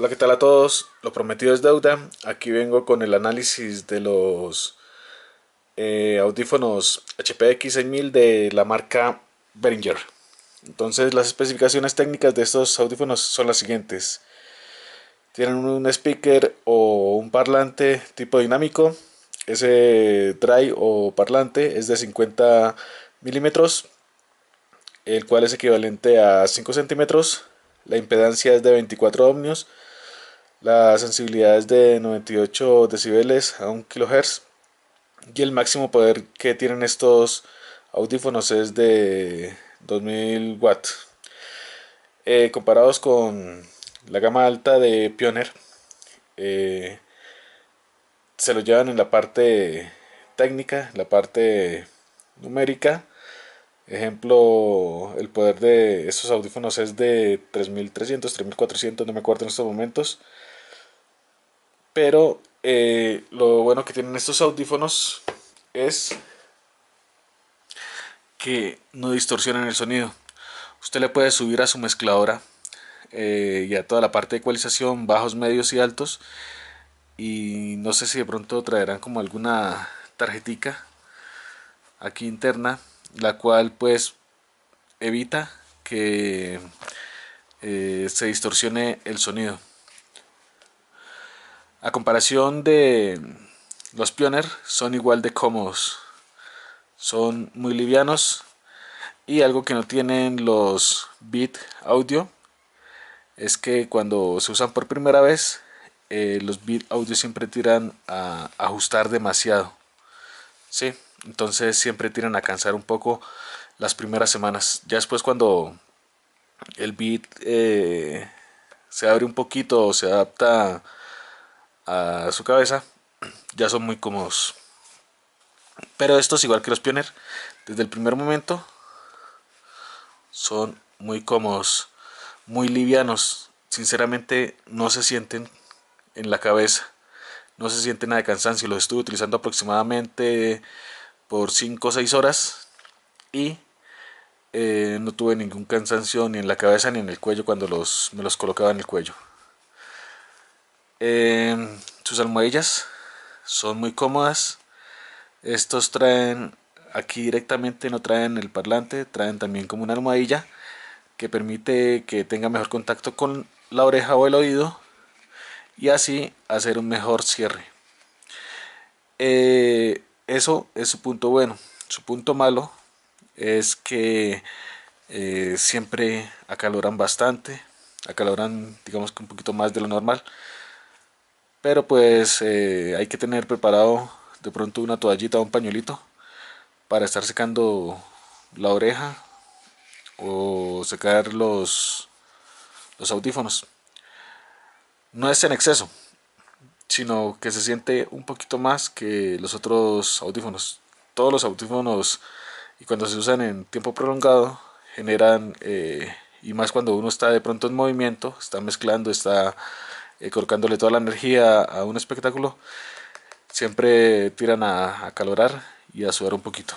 Hola, ¿qué tal a todos? Lo prometido es deuda. Aquí vengo con el análisis de los eh, audífonos HPX 6000 de la marca Behringer. Entonces, las especificaciones técnicas de estos audífonos son las siguientes. Tienen un speaker o un parlante tipo dinámico. Ese dry o parlante es de 50 milímetros, el cual es equivalente a 5 centímetros. La impedancia es de 24 ohmios la sensibilidad es de 98 decibeles a 1 kHz y el máximo poder que tienen estos audífonos es de 2000 watts. Eh, comparados con la gama alta de pioner eh, se lo llevan en la parte técnica, la parte numérica. Ejemplo, el poder de estos audífonos es de 3300, 3400, no me acuerdo en estos momentos. Pero eh, lo bueno que tienen estos audífonos es que no distorsionan el sonido. Usted le puede subir a su mezcladora eh, y a toda la parte de ecualización, bajos, medios y altos. Y no sé si de pronto traerán como alguna tarjetica aquí interna, la cual pues evita que eh, se distorsione el sonido. A comparación de los Pioneer, son igual de cómodos. Son muy livianos. Y algo que no tienen los Beat Audio es que cuando se usan por primera vez, eh, los Beat Audio siempre tiran a ajustar demasiado. Sí, entonces siempre tiran a cansar un poco las primeras semanas. Ya después cuando el beat eh, se abre un poquito o se adapta a su cabeza, ya son muy cómodos. Pero estos, igual que los Pioneer, desde el primer momento son muy cómodos, muy livianos. Sinceramente, no se sienten en la cabeza, no se siente nada de cansancio. Los estuve utilizando aproximadamente por 5 o 6 horas y eh, no tuve ningún cansancio ni en la cabeza ni en el cuello cuando los, me los colocaba en el cuello. Eh, sus almohadillas son muy cómodas. Estos traen aquí directamente, no traen el parlante, traen también como una almohadilla que permite que tenga mejor contacto con la oreja o el oído y así hacer un mejor cierre. Eh, eso es su punto bueno. Su punto malo es que eh, siempre acaloran bastante, acaloran digamos que un poquito más de lo normal. Pero pues eh, hay que tener preparado de pronto una toallita o un pañuelito para estar secando la oreja o secar los, los audífonos. No es en exceso, sino que se siente un poquito más que los otros audífonos. Todos los audífonos, y cuando se usan en tiempo prolongado, generan, eh, y más cuando uno está de pronto en movimiento, está mezclando, está eh, colocándole toda la energía a un espectáculo, siempre tiran a, calorar y a sudar un poquito.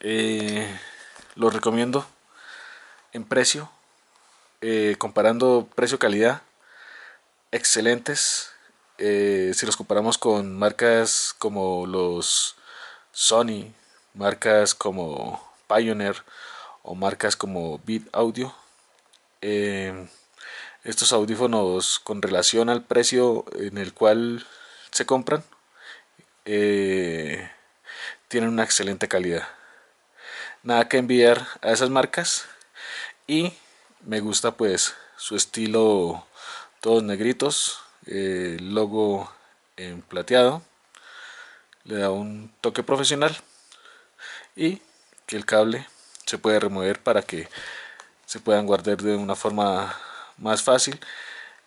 Eh, los recomiendo en precio, eh, comparando precio-calidad, excelentes. si los comparamos con marcas como los Sony, marcas como Pioneer o marcas como Beat Audio, estos audífonos con relación al precio en el cual se compran eh, tienen una excelente calidad nada que enviar a esas marcas y me gusta pues su estilo todos negritos eh, El logo en plateado le da un toque profesional y que el cable se puede remover para que se puedan guardar de una forma más fácil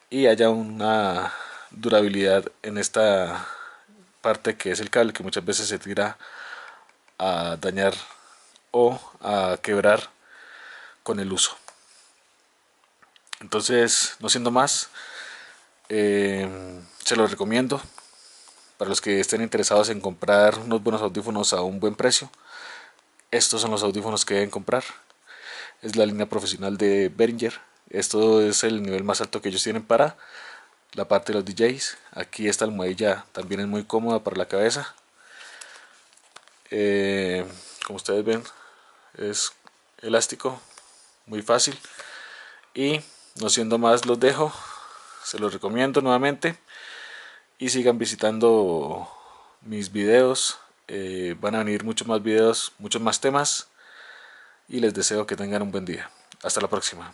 y haya una durabilidad en esta parte que es el cable que muchas veces se tira a dañar o a quebrar con el uso entonces no siendo más eh, se los recomiendo para los que estén interesados en comprar unos buenos audífonos a un buen precio estos son los audífonos que deben comprar es la línea profesional de Behringer esto es el nivel más alto que ellos tienen para la parte de los DJs. Aquí esta almohadilla también es muy cómoda para la cabeza. Eh, como ustedes ven, es elástico, muy fácil. Y no siendo más, los dejo. Se los recomiendo nuevamente. Y sigan visitando mis videos. Eh, van a venir muchos más videos, muchos más temas. Y les deseo que tengan un buen día. Hasta la próxima.